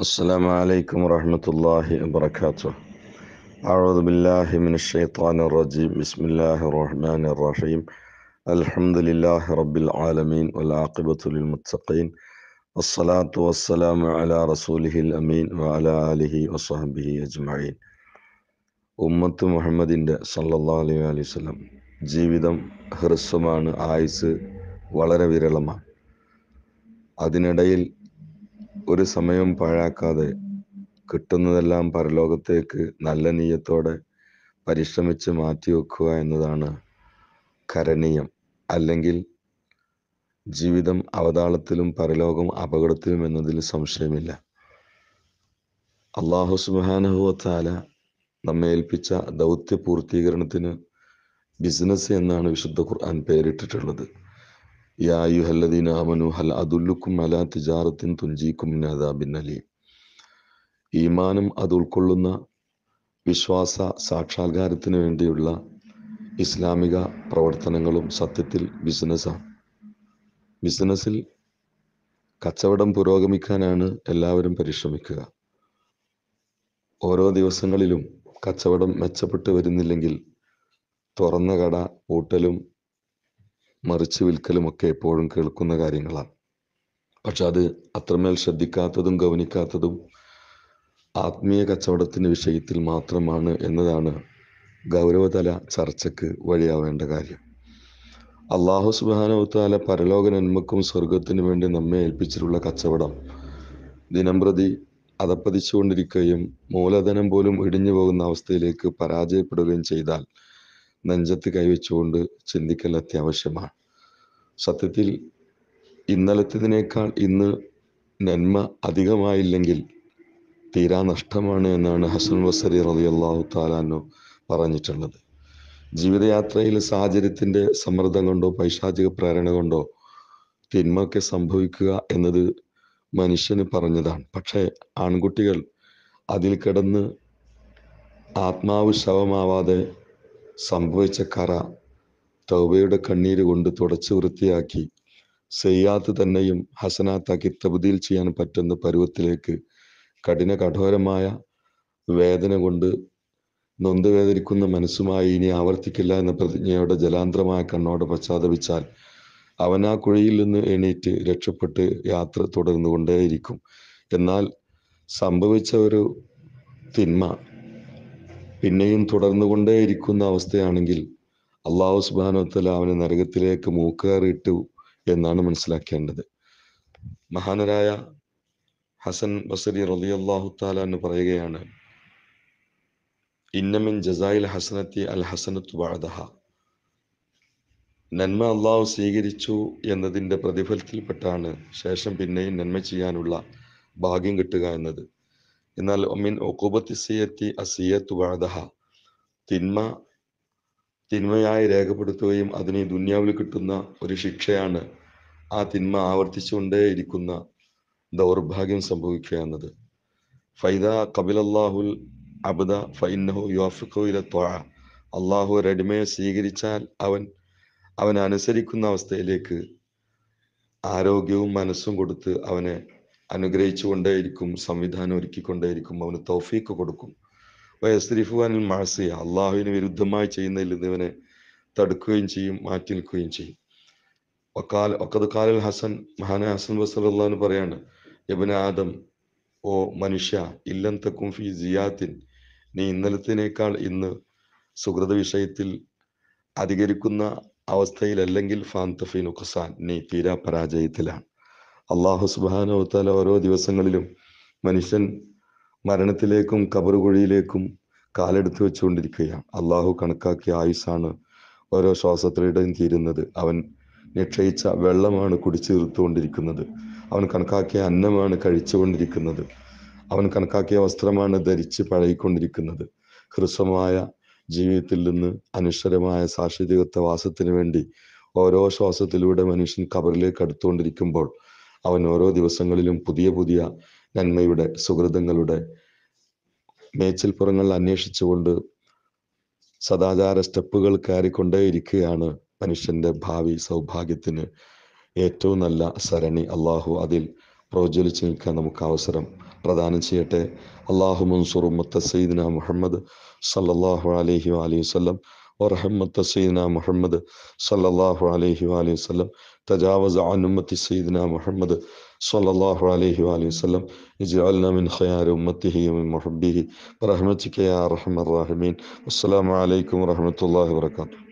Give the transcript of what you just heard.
السلام عليكم ورحمة الله وبركاته أعوذ بالله من الشيطان الرجيم بسم الله الرحمن الرحيم الحمد لله رب العالمين والعاقبة للمتقين والصلاة والسلام على رسوله الأمين وعلى آله وصحبه أجمعين ഉമ്മത്ത് മുഹമ്മദിൻ്റെ സല്ലാ അലൈ അലൈഹി സ്വലം ജീവിതം ഹ്രസ്വമാണ് ആയുസ് വളരെ വിരളമാണ് അതിനിടയിൽ ഒരു സമയവും പാഴാക്കാതെ കിട്ടുന്നതെല്ലാം പരലോകത്തേക്ക് നല്ല നീയത്തോടെ പരിശ്രമിച്ച് മാറ്റി വെക്കുക എന്നതാണ് കരണീയം അല്ലെങ്കിൽ ജീവിതം അവതാളത്തിലും പരലോകം അപകടത്തിലും എന്നതിൽ സംശയമില്ല അള്ളാഹു സുബാനഹുവത്താല നമ്മെ ഏൽപ്പിച്ച ദൗത്യ പൂർത്തീകരണത്തിന് ബിസിനസ് എന്നാണ് വിശുദ്ധ ഖുർആൻ പേരിട്ടിട്ടുള്ളത് യാ ഈമാനും അത് ഉൾക്കൊള്ളുന്ന വിശ്വാസ സാക്ഷാത്കാരത്തിന് വേണ്ടിയുള്ള ഇസ്ലാമിക പ്രവർത്തനങ്ങളും സത്യത്തിൽ ബിസിനസ്സാണ് ബിസിനസ്സിൽ കച്ചവടം പുരോഗമിക്കാനാണ് എല്ലാവരും പരിശ്രമിക്കുക ഓരോ ദിവസങ്ങളിലും കച്ചവടം മെച്ചപ്പെട്ട് വരുന്നില്ലെങ്കിൽ തുറന്ന കട പൂട്ടലും മറിച്ച് വിൽക്കലുമൊക്കെ എപ്പോഴും കേൾക്കുന്ന കാര്യങ്ങളാണ് പക്ഷെ അത് അത്രമേൽ ശ്രദ്ധിക്കാത്തതും ഗൗനിക്കാത്തതും ആത്മീയ കച്ചവടത്തിൻ്റെ വിഷയത്തിൽ മാത്രമാണ് എന്നതാണ് ഗൗരവതല ചർച്ചയ്ക്ക് വഴിയാവേണ്ട കാര്യം അള്ളാഹു സുബാനവത്താല പരലോക നന്മക്കും സ്വർഗത്തിനു വേണ്ടി നമ്മെ ഏൽപ്പിച്ചിട്ടുള്ള കച്ചവടം ദിനംപ്രതി അതപ്പതിച്ചുകൊണ്ടിരിക്കുകയും മൂലധനം പോലും ഇടിഞ്ഞു പോകുന്ന അവസ്ഥയിലേക്ക് പരാജയപ്പെടുകയും ചെയ്താൽ നെഞ്ചത്ത് കൈവച്ചുകൊണ്ട് ചിന്തിക്കൽ അത്യാവശ്യമാണ് സത്യത്തിൽ ഇന്നലത്തേതിനേക്കാൾ ഇന്ന് നന്മ അധികമായില്ലെങ്കിൽ തീരാ നഷ്ടമാണ് എന്നാണ് ഹസൻ വസരി റളിയല്ലാഹു താലാനു പറഞ്ഞിട്ടുള്ളത് ജീവിതയാത്രയിൽ സാഹചര്യത്തിൻ്റെ സമ്മർദ്ദം കൊണ്ടോ പൈശാചിക പ്രേരണ കൊണ്ടോ തിന്മയൊക്കെ സംഭവിക്കുക എന്നത് മനുഷ്യന് പറഞ്ഞതാണ് പക്ഷേ ആൺകുട്ടികൾ അതിൽ കിടന്ന് ആത്മാവ് ശവമാവാതെ സംഭവിച്ച കറ തൗബയുടെ കണ്ണീര് കൊണ്ട് തുടച്ച് വൃത്തിയാക്കി സെയ്യാത്ത് തന്നെയും ഹസനാത്താക്കി തബുദിയിൽ ചെയ്യാൻ പറ്റുന്ന പരുവത്തിലേക്ക് കഠിന കഠോരമായ വേദന കൊണ്ട് നൊന്ത് വേദനിക്കുന്ന മനസ്സുമായി ഇനി ആവർത്തിക്കില്ല എന്ന പ്രതിജ്ഞയോടെ ജലാന്തരമായ കണ്ണോടെ പശ്ചാത്തപിച്ചാൽ അവൻ ആ കുഴിയിൽ നിന്ന് എണീറ്റ് രക്ഷപ്പെട്ട് യാത്ര തുടർന്നുകൊണ്ടേയിരിക്കും എന്നാൽ സംഭവിച്ച ഒരു തിന്മ പിന്നെയും തുടർന്നു കൊണ്ടേയിരിക്കുന്ന അവസ്ഥയാണെങ്കിൽ അള്ളാഹു സുബാനോത്തല അവനെ നരകത്തിലേക്ക് മൂക്കേറിയിട്ടു എന്നാണ് മനസ്സിലാക്കേണ്ടത് മഹാനരായ ഹസൻ ബസരി റലി അള്ളാഹു താല എന്ന് പറയുകയാണ് ഇന്നമിൻ ജസായിൽ ഹസനത്തി അൽ ഹസനത്ത് വാഴദഹ നന്മ അള്ളാഹു സ്വീകരിച്ചു എന്നതിൻ്റെ പ്രതിഫലത്തിൽപ്പെട്ടാണ് ശേഷം പിന്നെയും നന്മ ചെയ്യാനുള്ള ഭാഗ്യം കിട്ടുക എന്നത് എന്നാൽ ഒമിൻ ഒക്കുബത്തി സിയത്തി അസിയത്തു വാദഹ തിന്മ തിന്മയായി രേഖപ്പെടുത്തുകയും അതിന് ദുന്യാവിൽ കിട്ടുന്ന ഒരു ശിക്ഷയാണ് ആ തിന്മ ഇരിക്കുന്ന ദൗർഭാഗ്യം സംഭവിക്കുക എന്നത് ഫൈദ കപിലല്ലാഹുൽ അബ്ദ ഫൈനഹു യോഫിഖു ഇല ത്വ അള്ളാഹു റെഡിമയെ സ്വീകരിച്ചാൽ അവൻ അവൻ അനുസരിക്കുന്ന അവസ്ഥയിലേക്ക് ആരോഗ്യവും മനസ്സും കൊടുത്ത് അവനെ അനുഗ്രഹിച്ചു കൊണ്ടേയിരിക്കും സംവിധാനം ഒരുക്കിക്കൊണ്ടേയിരിക്കും അവന് തൗഫീക്ക് കൊടുക്കും വയസ്രിഫുവാനിൽ മാസിയ അള്ളാഹുവിന് വിരുദ്ധമായി ചെയ്യുന്നതിൽ ഇവനെ തടുക്കുകയും ചെയ്യും മാറ്റി നിൽക്കുകയും ചെയ്യും വക്കാൽ ഒക്കത് കാലൽ ഹസൻ മഹാന ഹസൻ വസ്ലാന്ന് പറയാണ് യബന ആദം ഓ മനുഷ്യ ഇല്ലം തക്കും ഫി ജിയാത്തിൻ നീ ഇന്നലത്തിനേക്കാൾ ഇന്ന് സുഹൃത വിഷയത്തിൽ അധികരിക്കുന്ന അവസ്ഥയിലല്ലെങ്കിൽ ഫാന്തഫി ഖസാൻ നീ തീരാ പരാജയത്തിലാണ് അള്ളാഹു സുബാനോത്താല ഓരോ ദിവസങ്ങളിലും മനുഷ്യൻ മരണത്തിലേക്കും കബറുകുഴിയിലേക്കും കാലെടുത്ത് വെച്ചുകൊണ്ടിരിക്കുകയാണ് അള്ളാഹു കണക്കാക്കിയ ആയുസാണ് ഓരോ ശ്വാസത്തിലൂടെയും തീരുന്നത് അവൻ നിക്ഷയിച്ച വെള്ളമാണ് കുടിച്ചു തീർത്തുകൊണ്ടിരിക്കുന്നത് അവൻ കണക്കാക്കിയ അന്നമാണ് കഴിച്ചുകൊണ്ടിരിക്കുന്നത് അവൻ കണക്കാക്കിയ വസ്ത്രമാണ് ധരിച്ച് പഴകിക്കൊണ്ടിരിക്കുന്നത് ഹ്രസ്വമായ ജീവിതത്തിൽ നിന്ന് അനുശ്വരമായ സാക്ഷരത്വ വാസത്തിന് വേണ്ടി ഓരോ ശ്വാസത്തിലൂടെ മനുഷ്യൻ കബറിലേക്ക് അടുത്തുകൊണ്ടിരിക്കുമ്പോൾ അവൻ ഓരോ ദിവസങ്ങളിലും പുതിയ പുതിയ നന്മയുടെ സുഹൃതങ്ങളുടെ മേച്ചിൽപ്പുറങ്ങൾ അന്വേഷിച്ചുകൊണ്ട് സദാചാര സ്റ്റെപ്പുകൾ കയറിക്കൊണ്ടേയിരിക്കുകയാണ് മനുഷ്യന്റെ ഭാവി സൗഭാഗ്യത്തിന് ഏറ്റവും നല്ല സരണി അള്ളാഹു അതിൽ പ്രോജ്വലിച്ച് നിൽക്കാൻ നമുക്ക് അവസരം പ്രദാനം ചെയ്യട്ടെ അള്ളാഹു മുത്ത സൈദിന മുഹമ്മദ് സല്ലാഹു അലഹി അലൈഹി വസ്ലം വറഹമ്മ സൈദിന മുഹമ്മദ് സല്ലാഹു അലഹി അലൈഹി വസ്ലം تجاوز عن أمة سيدنا محمد صلى الله عليه وآله وسلم اجعلنا من خيار أمته ومن محبيه برحمتك يا أرحم الراحمين والسلام عليكم ورحمة الله وبركاته